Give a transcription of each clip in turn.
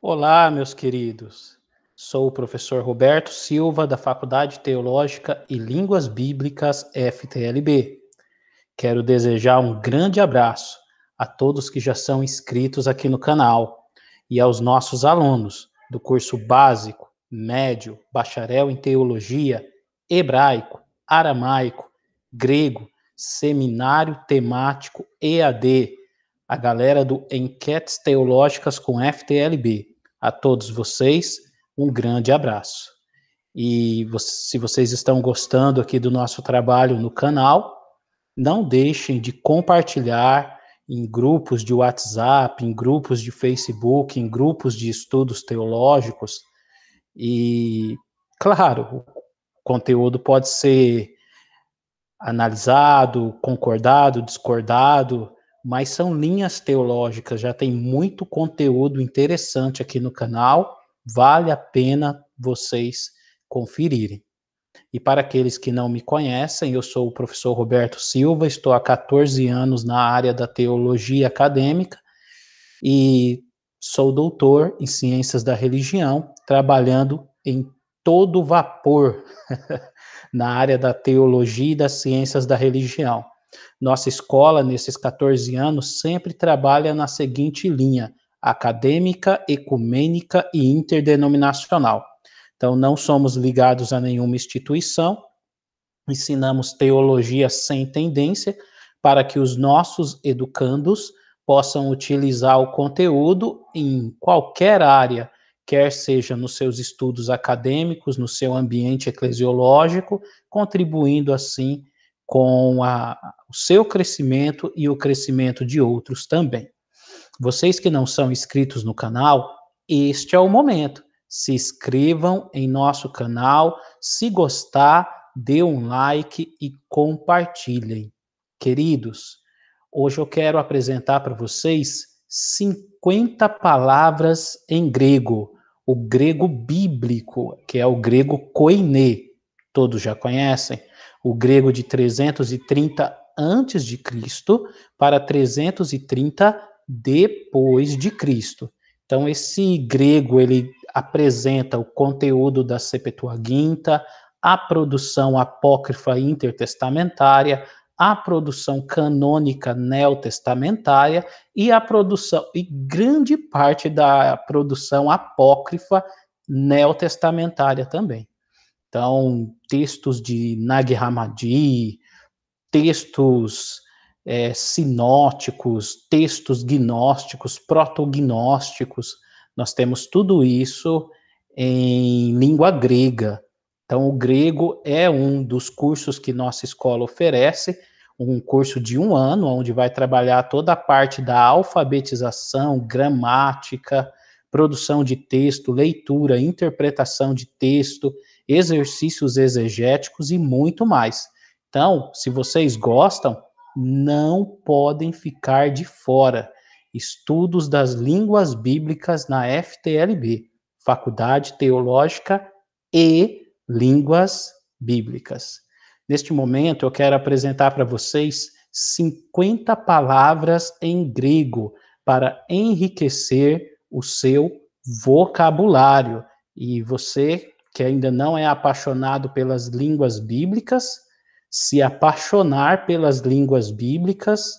Olá, meus queridos. Sou o professor Roberto Silva, da Faculdade Teológica e Línguas Bíblicas FTLB. Quero desejar um grande abraço a todos que já são inscritos aqui no canal e aos nossos alunos do curso básico, médio, bacharel em teologia, hebraico, aramaico, grego, seminário temático EAD a galera do Enquetes Teológicas com FTLB. A todos vocês, um grande abraço. E se vocês estão gostando aqui do nosso trabalho no canal, não deixem de compartilhar em grupos de WhatsApp, em grupos de Facebook, em grupos de estudos teológicos. E, claro, o conteúdo pode ser analisado, concordado, discordado, mas são linhas teológicas, já tem muito conteúdo interessante aqui no canal, vale a pena vocês conferirem. E para aqueles que não me conhecem, eu sou o professor Roberto Silva, estou há 14 anos na área da teologia acadêmica e sou doutor em ciências da religião, trabalhando em todo vapor na área da teologia e das ciências da religião. Nossa escola, nesses 14 anos, sempre trabalha na seguinte linha: acadêmica, ecumênica e interdenominacional. Então, não somos ligados a nenhuma instituição, ensinamos teologia sem tendência para que os nossos educandos possam utilizar o conteúdo em qualquer área, quer seja nos seus estudos acadêmicos, no seu ambiente eclesiológico, contribuindo assim com a, o seu crescimento e o crescimento de outros também. Vocês que não são inscritos no canal, este é o momento. Se inscrevam em nosso canal. Se gostar, dê um like e compartilhem. Queridos, hoje eu quero apresentar para vocês 50 palavras em grego, o grego bíblico, que é o grego koiné. Todos já conhecem? o grego de 330 antes de Cristo para 330 depois de Cristo. Então esse grego ele apresenta o conteúdo da Septuaginta, a produção apócrifa intertestamentária, a produção canônica neotestamentária e a produção e grande parte da produção apócrifa neotestamentária também. Então, textos de Nag Hammadi, textos é, sinóticos, textos gnósticos, protognósticos, nós temos tudo isso em língua grega. Então, o grego é um dos cursos que nossa escola oferece, um curso de um ano, onde vai trabalhar toda a parte da alfabetização, gramática, produção de texto, leitura, interpretação de texto, exercícios exegéticos e muito mais. Então, se vocês gostam, não podem ficar de fora. Estudos das Línguas Bíblicas na FTLB, Faculdade Teológica e Línguas Bíblicas. Neste momento, eu quero apresentar para vocês 50 palavras em grego para enriquecer o seu vocabulário. E você que ainda não é apaixonado pelas línguas bíblicas, se apaixonar pelas línguas bíblicas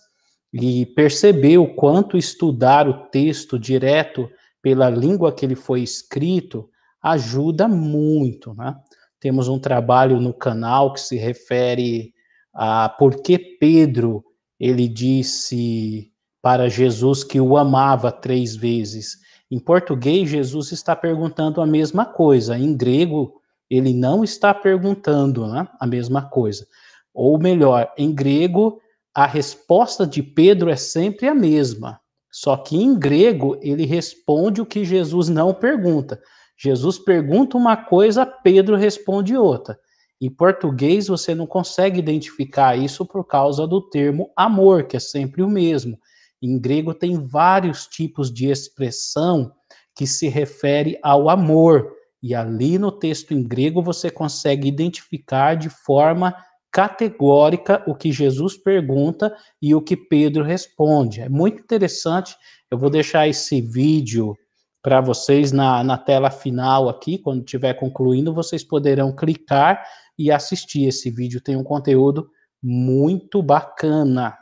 e perceber o quanto estudar o texto direto pela língua que ele foi escrito ajuda muito, né? Temos um trabalho no canal que se refere a por que Pedro ele disse para Jesus que o amava três vezes. Em português, Jesus está perguntando a mesma coisa. Em grego, ele não está perguntando né, a mesma coisa. Ou melhor, em grego, a resposta de Pedro é sempre a mesma. Só que em grego, ele responde o que Jesus não pergunta. Jesus pergunta uma coisa, Pedro responde outra. Em português, você não consegue identificar isso por causa do termo amor, que é sempre o mesmo. Em grego tem vários tipos de expressão que se refere ao amor. E ali no texto em grego você consegue identificar de forma categórica o que Jesus pergunta e o que Pedro responde. É muito interessante. Eu vou deixar esse vídeo para vocês na, na tela final aqui. Quando estiver concluindo, vocês poderão clicar e assistir esse vídeo. Tem um conteúdo muito bacana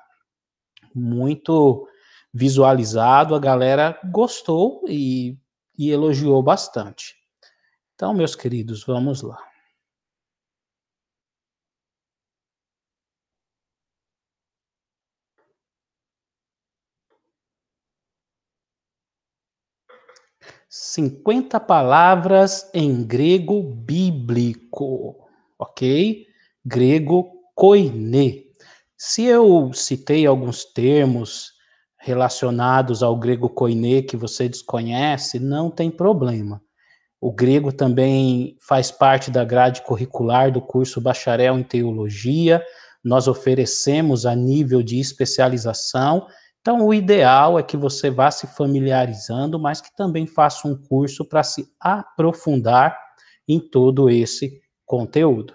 muito visualizado, a galera gostou e, e elogiou bastante. Então, meus queridos, vamos lá. Cinquenta palavras em grego bíblico, ok? Grego koine. Se eu citei alguns termos relacionados ao grego koiné que você desconhece, não tem problema. O grego também faz parte da grade curricular do curso Bacharel em Teologia. Nós oferecemos a nível de especialização. Então, o ideal é que você vá se familiarizando, mas que também faça um curso para se aprofundar em todo esse conteúdo.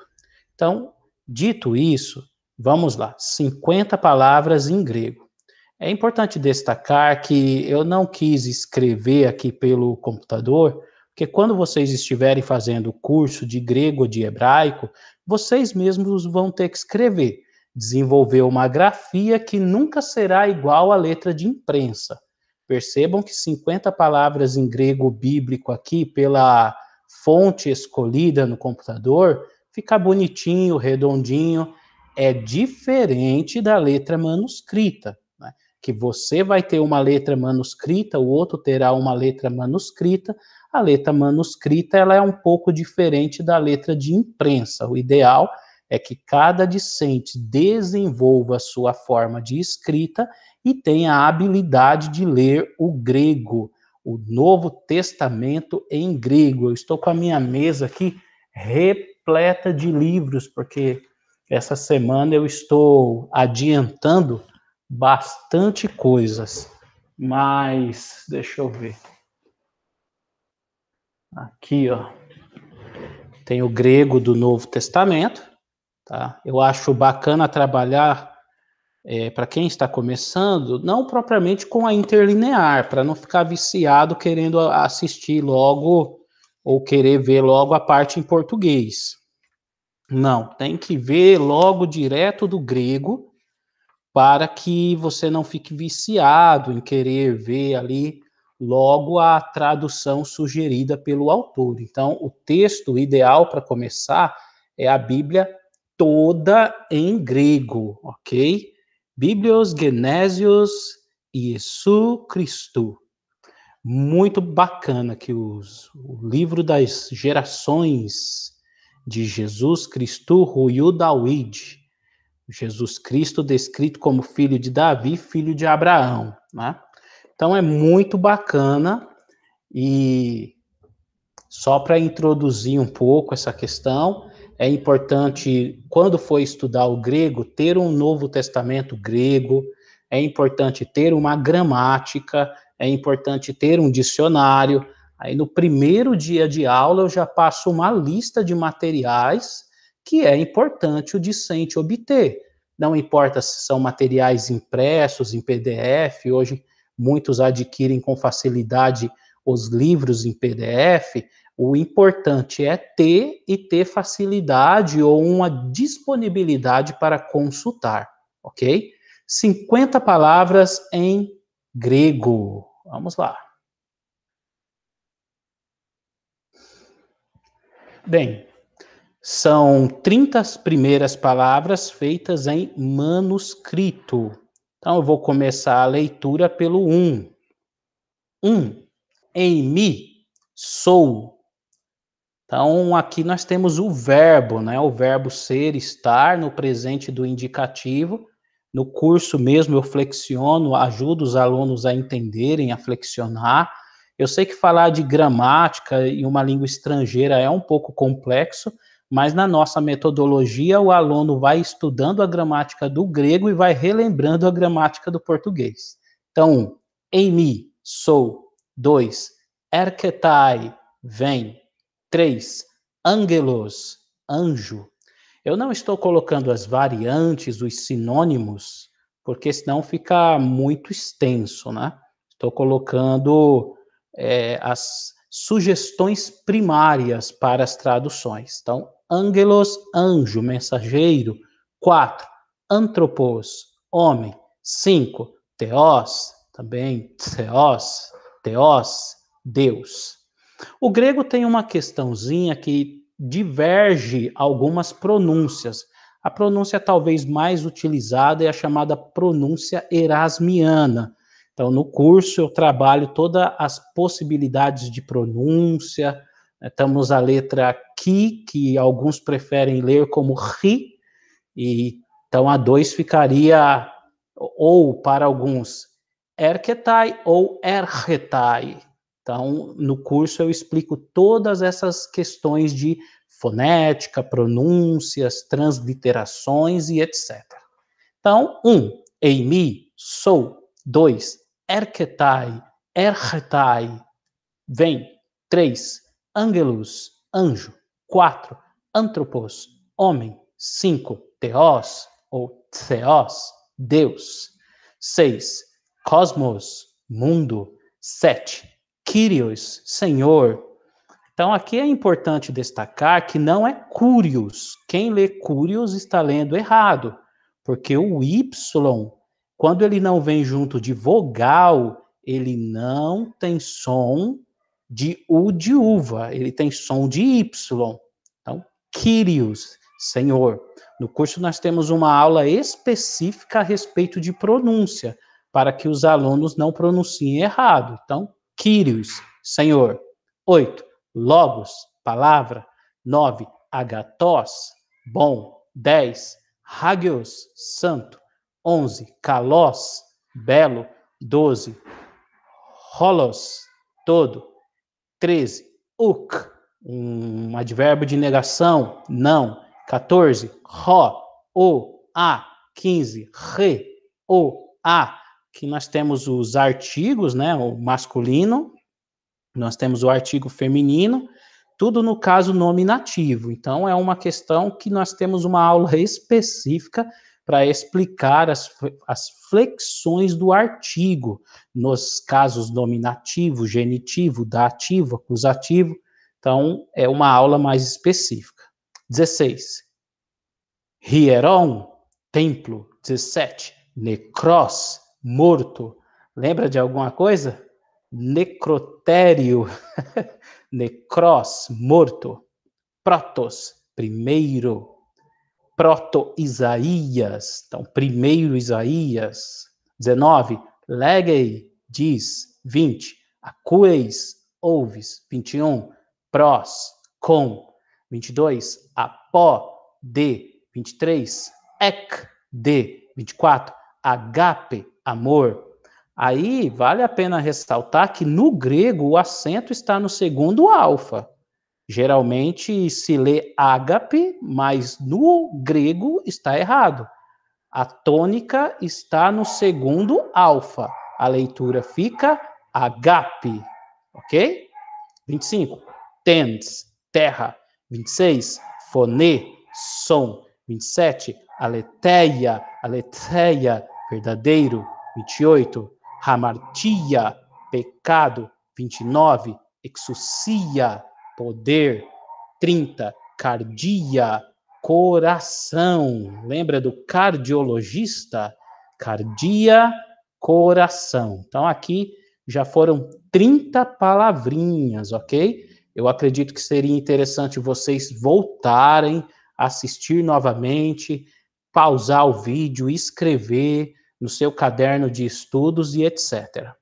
Então, dito isso, Vamos lá, 50 palavras em grego. É importante destacar que eu não quis escrever aqui pelo computador, porque quando vocês estiverem fazendo o curso de grego ou de hebraico, vocês mesmos vão ter que escrever, desenvolver uma grafia que nunca será igual à letra de imprensa. Percebam que 50 palavras em grego bíblico aqui, pela fonte escolhida no computador, fica bonitinho, redondinho, é diferente da letra manuscrita, né? que você vai ter uma letra manuscrita, o outro terá uma letra manuscrita. A letra manuscrita ela é um pouco diferente da letra de imprensa. O ideal é que cada discente desenvolva a sua forma de escrita e tenha a habilidade de ler o grego, o Novo Testamento em grego. Eu estou com a minha mesa aqui repleta de livros, porque essa semana eu estou adiantando bastante coisas, mas deixa eu ver. Aqui, ó. Tem o grego do Novo Testamento, tá? Eu acho bacana trabalhar é, para quem está começando, não propriamente com a interlinear, para não ficar viciado querendo assistir logo ou querer ver logo a parte em português. Não, tem que ver logo direto do grego para que você não fique viciado em querer ver ali logo a tradução sugerida pelo autor. Então, o texto ideal para começar é a Bíblia toda em grego, ok? Biblios e Jesus Cristo. Muito bacana que os, o livro das gerações de Jesus Cristo Ruiu Dawid, Jesus Cristo descrito como filho de Davi, filho de Abraão, né? Então é muito bacana e só para introduzir um pouco essa questão, é importante quando for estudar o grego ter um Novo Testamento grego, é importante ter uma gramática, é importante ter um dicionário, Aí no primeiro dia de aula eu já passo uma lista de materiais que é importante o discente obter. Não importa se são materiais impressos em PDF, hoje muitos adquirem com facilidade os livros em PDF, o importante é ter e ter facilidade ou uma disponibilidade para consultar, ok? 50 palavras em grego. Vamos lá. Bem, são 30 primeiras palavras feitas em manuscrito. Então eu vou começar a leitura pelo 1. Um. 1. Um, em mim sou. Então aqui nós temos o verbo, né? O verbo ser, estar no presente do indicativo. No curso mesmo eu flexiono, ajudo os alunos a entenderem, a flexionar. Eu sei que falar de gramática em uma língua estrangeira é um pouco complexo, mas na nossa metodologia o aluno vai estudando a gramática do grego e vai relembrando a gramática do português. Então, em mim, sou. 2. Erketai, vem. 3. Angelos, anjo. Eu não estou colocando as variantes, os sinônimos, porque senão fica muito extenso, né? Estou colocando é, as sugestões primárias para as traduções. Então, angelos, anjo, mensageiro. 4. Antropos, homem. 5. Theos, também Theos, Theos, Deus. O grego tem uma questãozinha que diverge algumas pronúncias. A pronúncia talvez mais utilizada é a chamada pronúncia erasmiana, então, no curso, eu trabalho todas as possibilidades de pronúncia. Né, Estamos a letra ki, que alguns preferem ler como ri, e então a 2 ficaria, ou para alguns, erketai ou erretai. Então, no curso eu explico todas essas questões de fonética, pronúncias, transliterações e etc. Então, um, Amy, sou. Dois, Erketai, Erhetai, vem. 3. Angelus, anjo. 4. Antropos, homem. 5. Theos, ou Theos, Deus. 6. Cosmos, mundo. 7. Kyrios, Senhor. Então aqui é importante destacar que não é Curios. Quem lê Curios está lendo errado, porque o Y quando ele não vem junto de vogal, ele não tem som de U de uva, ele tem som de Y. Então, Kyrios, Senhor. No curso nós temos uma aula específica a respeito de pronúncia, para que os alunos não pronunciem errado. Então, Kyrios, Senhor. Oito, Logos, palavra. Nove, Agatós, bom. Dez, Hagios, santo. 11. Calós, belo. 12. Rolos, todo. 13. Uk, um advérbio de negação, não. 14. Ro, o, a. 15. Re, o, a. Que nós temos os artigos, né? O masculino, nós temos o artigo feminino, tudo no caso nominativo. Então, é uma questão que nós temos uma aula específica para explicar as, as flexões do artigo, nos casos nominativo, genitivo, dativo, acusativo. Então, é uma aula mais específica. 16. Hieron, templo. 17. Necros, morto. Lembra de alguma coisa? Necrotério. Necros, morto. Protos, primeiro proto-Isaías, então, primeiro Isaías, 19, legei, diz, 20, acueis, ouves, 21, prós, com, 22, apó, de, 23, ec, de, 24, agape, amor. Aí vale a pena ressaltar que no grego o acento está no segundo alfa. Geralmente se lê ágape, mas no grego está errado. A tônica está no segundo alfa. A leitura fica agape, ok? 25, tens, terra. 26, fone, som. 27, aletéia aletheia, verdadeiro. 28, hamartia, pecado. 29, exucia, poder, 30, cardia, coração. Lembra do cardiologista? Cardia, coração. Então aqui já foram 30 palavrinhas, ok? Eu acredito que seria interessante vocês voltarem, assistir novamente, pausar o vídeo, escrever no seu caderno de estudos e etc.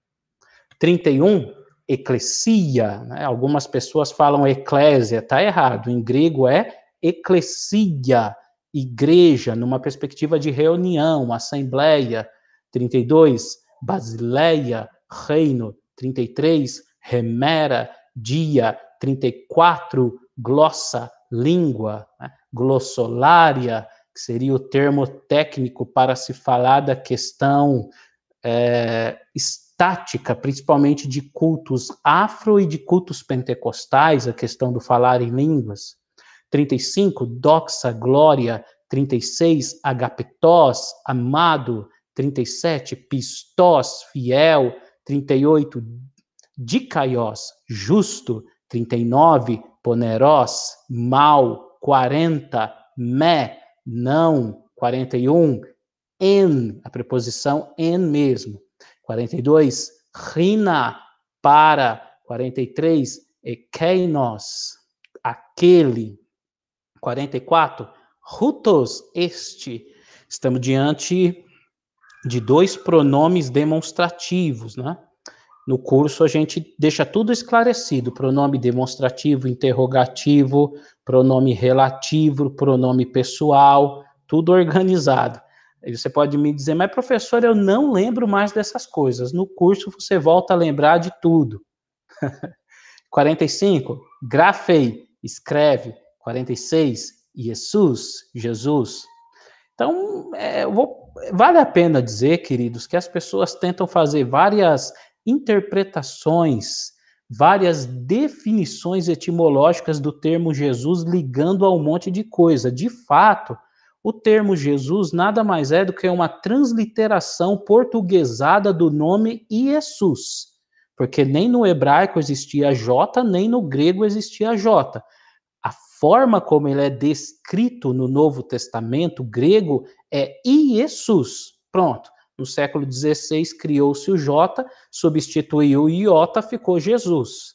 31 eclesia, né? algumas pessoas falam eclésia, tá errado, em grego é eclesia, igreja, numa perspectiva de reunião, assembleia, 32, basileia, reino, 33, remera, dia, 34, glossa, língua, né? glossolária, que seria o termo técnico para se falar da questão é, tática, principalmente de cultos afro e de cultos pentecostais, a questão do falar em línguas. 35, doxa, glória. 36, agapetós, amado. 37, pistós, fiel. 38, dicaios, justo. 39, poneros, mal. 40, me, não. 41, en, a preposição en mesmo. 42, rina, para. 43, ekeinos, aquele. 44, rutos, este. Estamos diante de dois pronomes demonstrativos, né? No curso a gente deixa tudo esclarecido: pronome demonstrativo, interrogativo, pronome relativo, pronome pessoal, tudo organizado você pode me dizer, mas professor, eu não lembro mais dessas coisas. No curso você volta a lembrar de tudo. 45, grafei, escreve. 46, Jesus, Jesus. Então, é, vou, vale a pena dizer, queridos, que as pessoas tentam fazer várias interpretações, várias definições etimológicas do termo Jesus ligando a um monte de coisa. De fato, o termo Jesus nada mais é do que uma transliteração portuguesada do nome Jesus, porque nem no hebraico existia J, nem no grego existia J. A forma como ele é descrito no Novo Testamento grego é Jesus. Pronto. No século XVI criou-se o J, substituiu o Iota, ficou Jesus.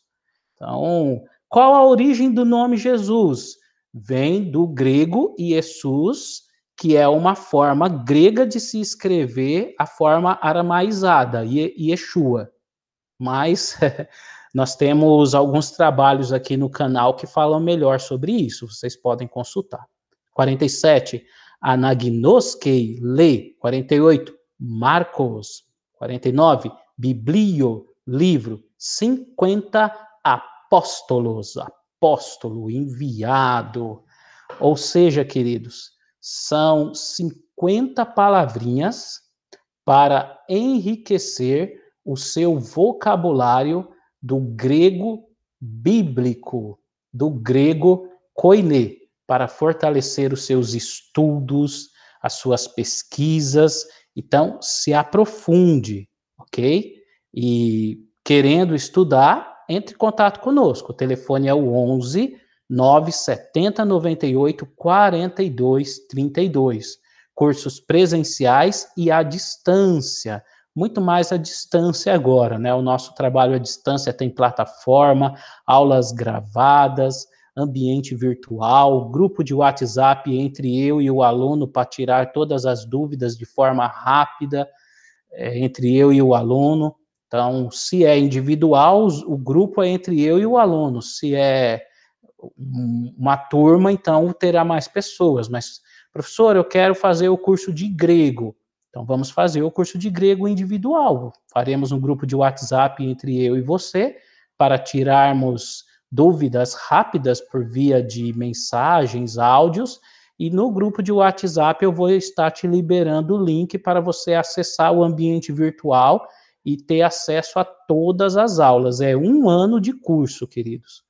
Então, qual a origem do nome Jesus? vem do grego Jesus, que é uma forma grega de se escrever a forma aramaizada, Yeshua. Mas nós temos alguns trabalhos aqui no canal que falam melhor sobre isso, vocês podem consultar. 47, Anagnoskei, lei. 48, Marcos. 49, Biblio, livro. 50, Apóstolos, apóstolos apóstolo, enviado. Ou seja, queridos, são 50 palavrinhas para enriquecer o seu vocabulário do grego bíblico, do grego koine, para fortalecer os seus estudos, as suas pesquisas. Então, se aprofunde, ok? E querendo estudar, entre em contato conosco. O telefone é o 11 970 98 42 32. Cursos presenciais e à distância. Muito mais à distância agora, né? O nosso trabalho à distância tem plataforma, aulas gravadas, ambiente virtual, grupo de WhatsApp entre eu e o aluno para tirar todas as dúvidas de forma rápida é, entre eu e o aluno. Então, se é individual, o grupo é entre eu e o aluno. Se é uma turma, então terá mais pessoas. Mas, professor, eu quero fazer o curso de grego. Então, vamos fazer o curso de grego individual. Faremos um grupo de WhatsApp entre eu e você para tirarmos dúvidas rápidas por via de mensagens, áudios. E no grupo de WhatsApp eu vou estar te liberando o link para você acessar o ambiente virtual e ter acesso a todas as aulas. É um ano de curso, queridos.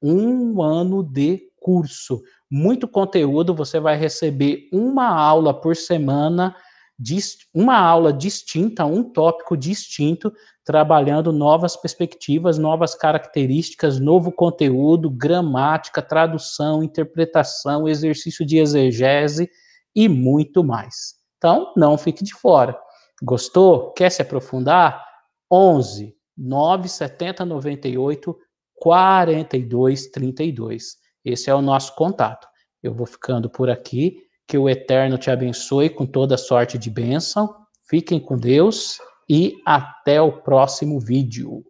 Um ano de curso. Muito conteúdo, você vai receber uma aula por semana, uma aula distinta, um tópico distinto, trabalhando novas perspectivas, novas características, novo conteúdo, gramática, tradução, interpretação, exercício de exegese e muito mais. Então, não fique de fora. Gostou? Quer se aprofundar? 11 970 98 42 32. Esse é o nosso contato. Eu vou ficando por aqui. Que o Eterno te abençoe com toda sorte de bênção. Fiquem com Deus e até o próximo vídeo.